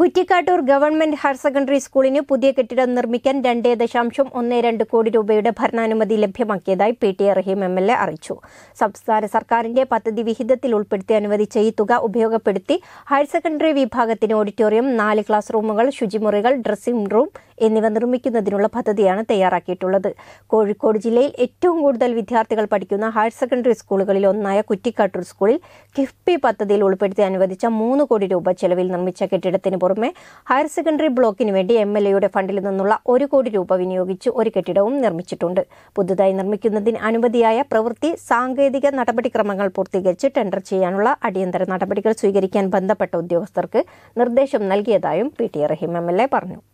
Kuttikkattoor government higher secondary സ്കൂളിന് പുതിയ കെട്ടിടം നിർമ്മിക്കാൻ രണ്ടേ ദശാംശം ഒന്ന് രണ്ട് കോടി രൂപയുടെ ഭരണാനുമതി ലഭ്യമാക്കിയതായി P T Rahim M L A അറിയിച്ചു സംസ്ഥാന സർക്കാരിന്റെ പദ്ധതി വിഹിതത്തിൽ ഉൾപ്പെടുത്തി അനുവദിച്ച ഈ തുക ഉപയോഗപ്പെടുത്തി ഹയർ സെക്കൻഡറി വിഭാഗത്തിന് ഓഡിറ്റോറിയം നാല് ക്ലാസ് റൂമുകൾ ശുചിമുറികൾ ഡ്രസ്സിംഗ് റൂം എന്നിവ നിർമ്മിക്കുന്നതിനുള്ള പദ്ധതിയാണ് തയ്യാറാക്കിയിട്ടുള്ളത് കോഴിക്കോട് ജില്ലയിൽ ഏറ്റവും കൂടുതൽ വിദ്യാർത്ഥികൾ പഠിക്കുന്ന ഹയർ സെക്കൻഡറി സ്കൂളുകളിൽ ഒന്നായ കുറ്റിക്കാട്ടൂർ സ്കൂളിൽ കിഫ്ബി പദ്ധതിയിൽ ഉൾപ്പെടുത്തി അനുവദിച്ച മൂന്ന് കോടി രൂപ ചെലവിൽ നിർമ്മിച്ച കെട്ടിടത്തിന് പുറമെ ഹയർ സെക്കൻഡറി ബ്ലോക്കിന് വേണ്ടി എം എൽ എയുടെ ഫണ്ടിൽ നിന്നുള്ള ഒരു കോടി രൂപ വിനിയോഗിച്ച് ഒരു കെട്ടിടവും നിർമ്മിച്ചിട്ടുണ്ട് പുതുതായി നിർമ്മിക്കുന്നതിന് അനുമതിയായ പ്രവൃത്തി സാങ്കേതിക നടപടിക്രമങ്ങൾ പൂർത്തീകരിച്ച് ടെൻഡർ ചെയ്യാനുള്ള അടിയന്തര നടപടികൾ സ്വീകരിക്കാൻ ബന്ധപ്പെട്ട ഉദ്യോഗസ്ഥർക്ക് നിർദ്ദേശം നൽകിയതായും P T Rahim M L A പറഞ്ഞു